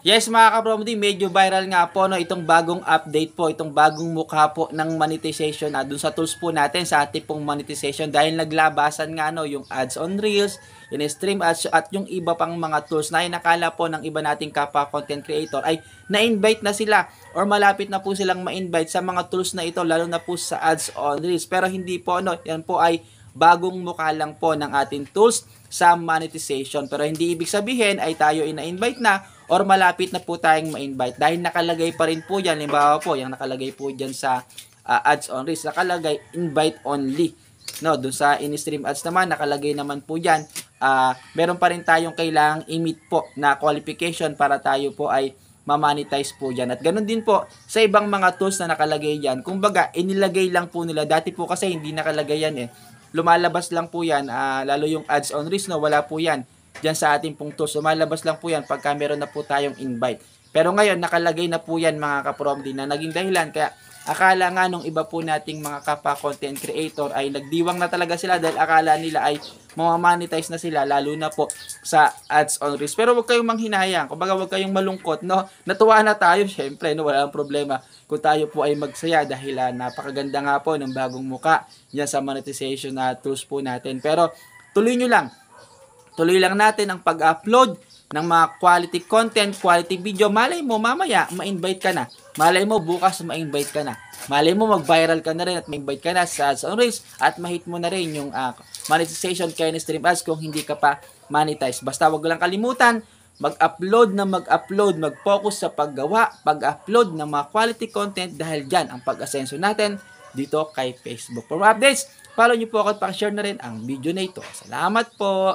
Yes mga kapromdi, medyo viral nga po no, itong bagong update po, itong bagong mukha po ng monetization na ah, dun sa tools po natin sa ating pong monetization dahil naglabasan nga no, yung ads on reels, in stream ads at yung iba pang mga tools na inakala po ng iba nating kapwa content creator ay na-invite na sila or malapit na po silang ma-invite sa mga tools na ito lalo na po sa ads on reels pero hindi po no, yan po ay bagong mukha lang po ng ating tools sa monetization pero hindi ibig sabihin ay tayo ina-invite na or malapit na po tayong ma-invite dahil nakalagay pa rin po yan. Limbawa po, yung nakalagay po dyan sa uh, ads on risk, nakalagay invite only. No, dun sa in-stream ads naman, nakalagay naman po yan. Uh, ah, meron pa rin tayong kailangang i-meet po na qualification para tayo po ay mamonetize po dyan. At ganun din po sa ibang mga tools na nakalagay yan. Kumbaga, inilagay lang po nila. Dati po kasi hindi nakalagay yan eh. Lumalabas lang po yan, uh, lalo yung ads on risk no, wala po yan dyan sa ating pong tools. Lumalabas lang po yan pagka meron na po tayong invite. Pero ngayon, nakalagay na po yan mga kapromdi na naging dahilan. Kaya akala nga nung iba po nating mga kapa content creator ay nagdiwang na talaga sila dahil akala nila ay mamamonetize na sila lalo na po sa ads on reels. Pero huwag kayong manghinayang. Kumbaga huwag kayong malungkot. No? Natuwa na tayo syempre. No? Walang problema kung tayo po ay magsaya dahil uh, napakaganda nga po ng bagong muka yan sa monetization na ah, tools po natin. Pero tuloy nyo lang Tuloy lang natin ang pag-upload ng mga quality content, quality video. Malay mo, mamaya, ma-invite ka na. Malay mo, bukas, ma-invite ka na. Malay mo, mag-viral ka na rin at ma-invite ka na sa ads on Reels at ma-hit mo na rin yung uh, monetization kaya Stream Ads kung hindi ka pa monetize. Basta wag lang kalimutan, mag-upload na mag-upload, mag-focus sa paggawa, pag-upload ng mga quality content dahil dyan ang pag-asenso natin dito kay Facebook. For updates, follow nyo po ako at pang-share na rin ang video na ito. Salamat po!